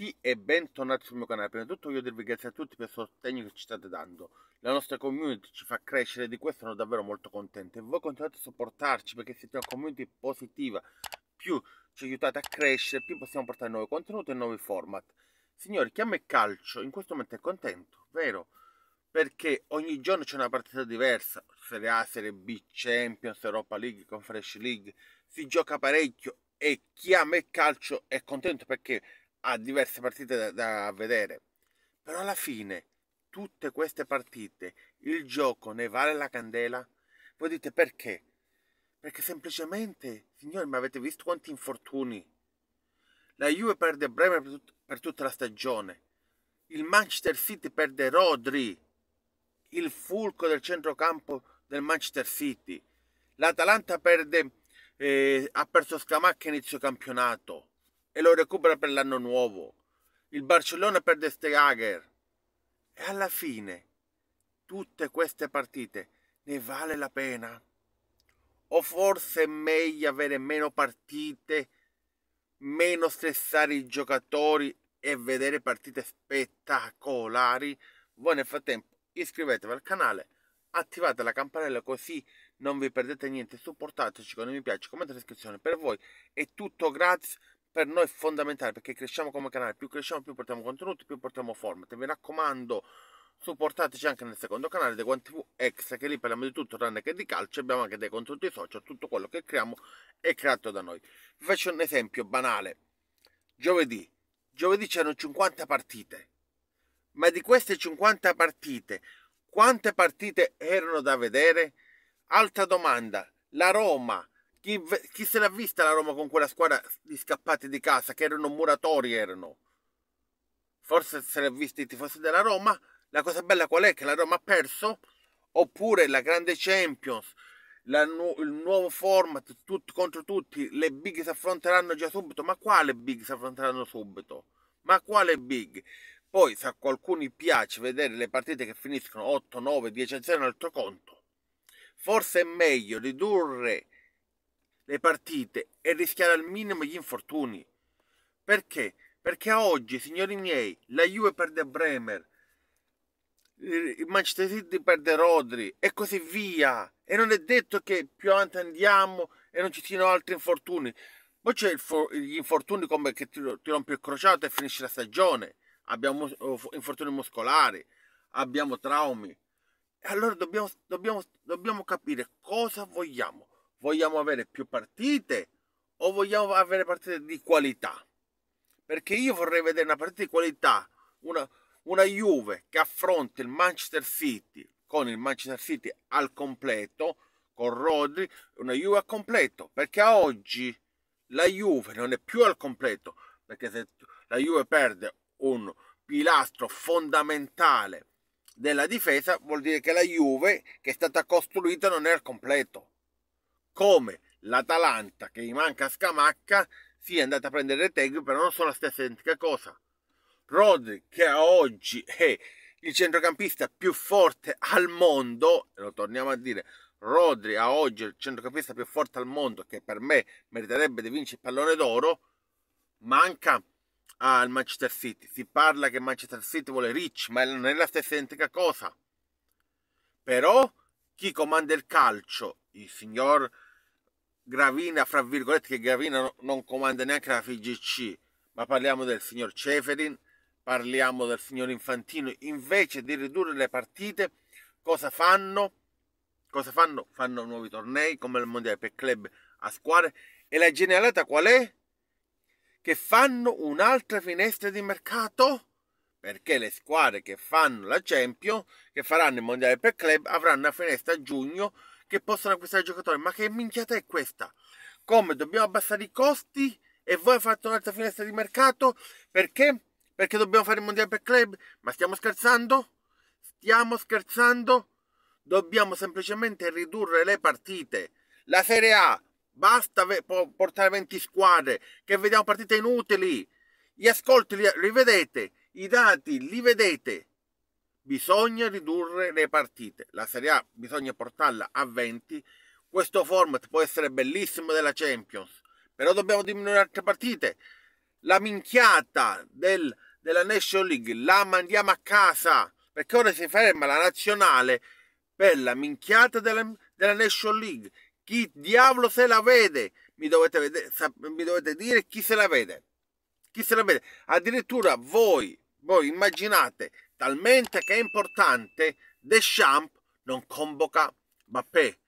tutti e bentornati sul mio canale. Prima di tutto voglio dirvi grazie a tutti per il sostegno che ci state dando. La nostra community ci fa crescere, di questo sono davvero molto contento. E voi continuate a supportarci perché siete una community positiva. Più ci aiutate a crescere, più possiamo portare nuovi contenuti e nuovi format. Signori, chiama il calcio in questo momento è contento, vero? Perché ogni giorno c'è una partita diversa. Serie A, Serie B, Champions, Europa League, Conference League. Si gioca parecchio e chi ama il calcio è contento perché ha diverse partite da, da vedere, però alla fine tutte queste partite il gioco ne vale la candela? Voi dite perché? Perché semplicemente, signori, ma avete visto quanti infortuni? La Juve perde Bremer per, tut- per tutta la stagione. Il Manchester City perde Rodri, il fulco del centrocampo del Manchester City. L'Atalanta eh, ha perso Scamacca inizio campionato e lo recupera per l'anno nuovo. Il Barcellona perde Steager. E alla fine, tutte queste partite ne vale la pena? O forse è meglio avere meno partite, meno stressare i giocatori e vedere partite spettacolari? Voi nel frattempo iscrivetevi al canale, attivate la campanella così non vi perdete niente, supportateci con i mi piace, commentate e iscrizione per voi, è tutto gratis, per noi è fondamentale perché cresciamo come canale, più cresciamo più portiamo contenuti, più portiamo format. Vi raccomando, supportateci anche nel secondo canale The One TV che lì parliamo di tutto tranne che di calcio, abbiamo anche dei contenuti social, tutto quello che creiamo è creato da noi. Vi faccio un esempio banale. Giovedì, giovedì c'erano 50 partite. Ma di queste 50 partite, quante partite erano da vedere? Altra domanda, la Roma chi, chi se l'ha vista la Roma con quella squadra di scappati di casa che erano muratori erano? Forse se l'ha vista i tifosi della Roma. La cosa bella qual è? Che la Roma ha perso? Oppure la grande Champions, la nu il nuovo format, tutto contro tutti, le big si affronteranno già subito. Ma quale big si affronteranno subito? Ma quale big? Poi se a qualcuno piace vedere le partite che finiscono 8, 9, 10 a 0 è un altro conto. Forse è meglio ridurre le partite e rischiare al minimo gli infortuni. Perché? Perché oggi, signori miei, la Juve perde Bremer, il Manchester City perde Rodri e così via. E non è detto che più avanti andiamo e non ci siano altri infortuni. Poi c'è gli infortuni come che ti, ti rompi il crociato e finisce la stagione. Abbiamo oh, infortuni muscolari, abbiamo traumi. E allora dobbiamo, dobbiamo, dobbiamo capire cosa vogliamo. Vogliamo avere più partite o vogliamo avere partite di qualità? Perché io vorrei vedere una partita di qualità, una, una Juve che affronta il Manchester City con il Manchester City al completo, con Rodri, una Juve al completo, perché oggi la Juve non è più al completo, perché se la Juve perde un pilastro fondamentale della difesa, vuol dire che la Juve che è stata costruita non è al completo come l'Atalanta che gli manca Scamacca sia andata a prendere Tegu, però non sono la stessa identica cosa. Rodri che a oggi è il centrocampista più forte al mondo, lo torniamo a dire, Rodri a oggi è il centrocampista più forte al mondo che per me meriterebbe di vincere il pallone d'oro, manca al Manchester City. Si parla che Manchester City vuole Rich, ma non è la stessa identica cosa. Però chi comanda il calcio, il signor Gravina, fra virgolette, che Gravina non comanda neanche la FIGC, ma parliamo del signor Ceferin, parliamo del signor Infantino, invece di ridurre le partite, cosa fanno? Cosa fanno? Fanno nuovi tornei come il Mondiale per club a squadre e la generalità qual è? Che fanno un'altra finestra di mercato? Perché le squadre che fanno la Champions, che faranno il Mondiale per club, avranno una finestra a giugno che possono acquistare giocatori. Ma che minchiata è questa? Come dobbiamo abbassare i costi e voi fate un'altra finestra di mercato? Perché? Perché dobbiamo fare il mondiale per club? Ma stiamo scherzando? Stiamo scherzando? Dobbiamo semplicemente ridurre le partite. La Serie A, basta portare 20 squadre, che vediamo partite inutili. Gli ascolti li rivedete, i dati li vedete bisogna ridurre le partite. La Serie A bisogna portarla a 20. Questo format può essere bellissimo della Champions, però dobbiamo diminuire altre partite. La minchiata del, della National League la mandiamo a casa perché ora si ferma la nazionale per la minchiata della, della National League. Chi diavolo se la vede? Mi dovete, vede, mi dovete dire chi se la vede. Chi se la vede? Addirittura voi, voi immaginate talmente che è importante Deschamps non convoca Mbappé.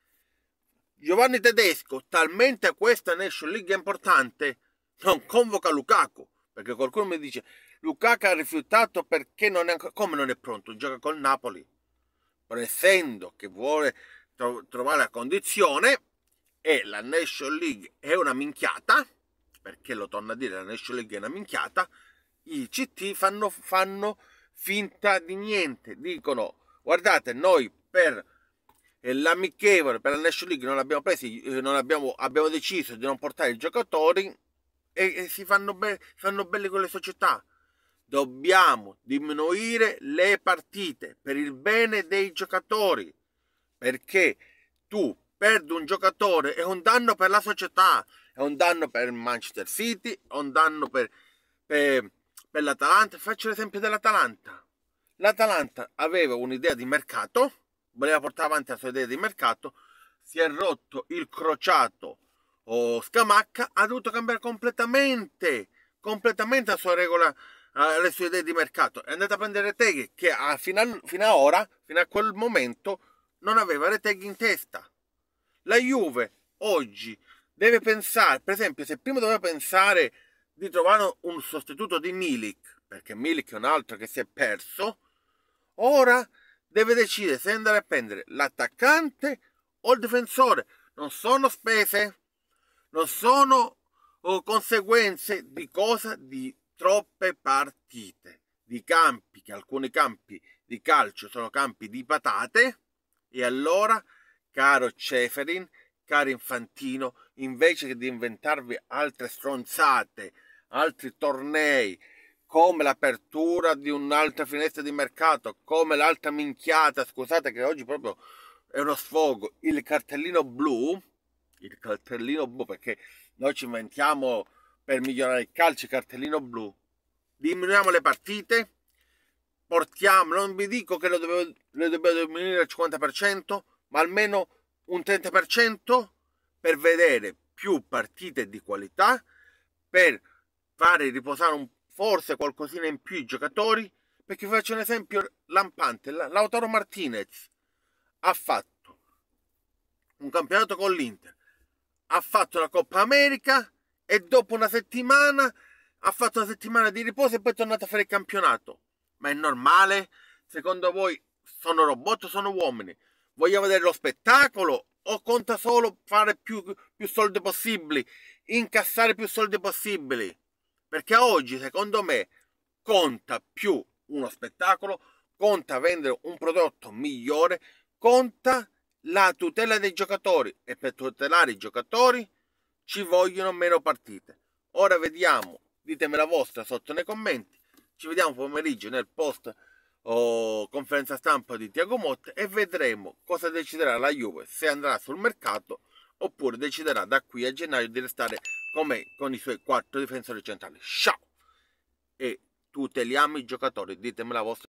Giovanni Tedesco, talmente questa Nation League è importante, non convoca Lukaku, perché qualcuno mi dice Lukaku ha rifiutato perché non è ancora... come non è pronto, gioca col Napoli. Però essendo che vuole tro- trovare la condizione e la Nation League è una minchiata, perché lo torno a dire, la Nation League è una minchiata, i CT fanno, fanno finta di niente. Dicono, guardate, noi per eh, l'amichevole, per la National League non abbiamo presi, eh, abbiamo, abbiamo deciso di non portare i giocatori e, e si fanno, be- fanno belle con le società. Dobbiamo diminuire le partite per il bene dei giocatori, perché tu perdi un giocatore è un danno per la società, è un danno per Manchester City, è un danno per, per per l'Atalanta. Faccio l'esempio dell'Atalanta. L'Atalanta aveva un'idea di mercato, voleva portare avanti la sua idea di mercato, si è rotto il crociato o Scamacca, ha dovuto cambiare completamente, completamente la sua regola, eh, le sue idee di mercato. È andata a prendere Teghi che a, fino, a, fino a ora, fino a quel momento, non aveva Reteghi in testa. La Juve oggi deve pensare, per esempio, se prima doveva pensare di trovare un sostituto di Milik, perché Milik è un altro che si è perso, ora deve decidere se andare a prendere l'attaccante o il difensore. Non sono spese, non sono oh, conseguenze di cosa? Di troppe partite, di campi, che alcuni campi di calcio sono campi di patate, e allora, caro Ceferin, caro Infantino, invece che di inventarvi altre stronzate altri tornei, come l'apertura di un'altra finestra di mercato, come l'altra minchiata, scusate che oggi proprio è uno sfogo, il cartellino blu, il cartellino blu perché noi ci inventiamo per migliorare il calcio, il cartellino blu, diminuiamo le partite, portiamo, non vi dico che lo dobbiamo, diminuire al 50%, ma almeno un 30% per vedere più partite di qualità, per fare riposare un, forse qualcosina in più i giocatori, perché faccio un esempio lampante, Lautaro Martinez ha fatto un campionato con l'Inter, ha fatto la Coppa America e dopo una settimana ha fatto una settimana di riposo e poi è tornato a fare il campionato. Ma è normale? Secondo voi sono robot o sono uomini? Vogliamo vedere lo spettacolo o conta solo fare più, più soldi possibili, incassare più soldi possibili? Perché oggi, secondo me, conta più uno spettacolo, conta vendere un prodotto migliore, conta la tutela dei giocatori e per tutelare i giocatori ci vogliono meno partite. Ora vediamo, ditemi la vostra sotto nei commenti. Ci vediamo pomeriggio nel post o conferenza stampa di Tiago Motte e vedremo cosa deciderà la Juve, se andrà sul mercato oppure deciderà da qui a gennaio di restare come con i suoi quattro difensori centrali. Ciao! E tuteliamo i giocatori, ditemi la vostra.